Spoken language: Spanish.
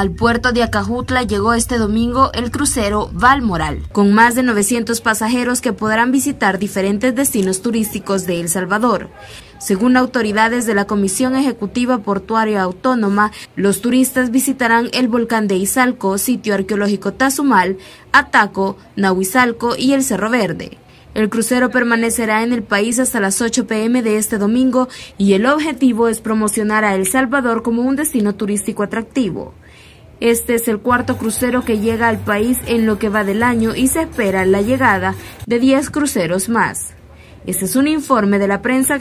Al puerto de Acajutla llegó este domingo el crucero Valmoral, con más de 900 pasajeros que podrán visitar diferentes destinos turísticos de El Salvador. Según autoridades de la Comisión Ejecutiva Portuaria Autónoma, los turistas visitarán el volcán de Izalco, sitio arqueológico Tazumal, Ataco, Nahuizalco y el Cerro Verde. El crucero permanecerá en el país hasta las 8 pm de este domingo y el objetivo es promocionar a El Salvador como un destino turístico atractivo. Este es el cuarto crucero que llega al país en lo que va del año y se espera la llegada de 10 cruceros más. Este es un informe de la prensa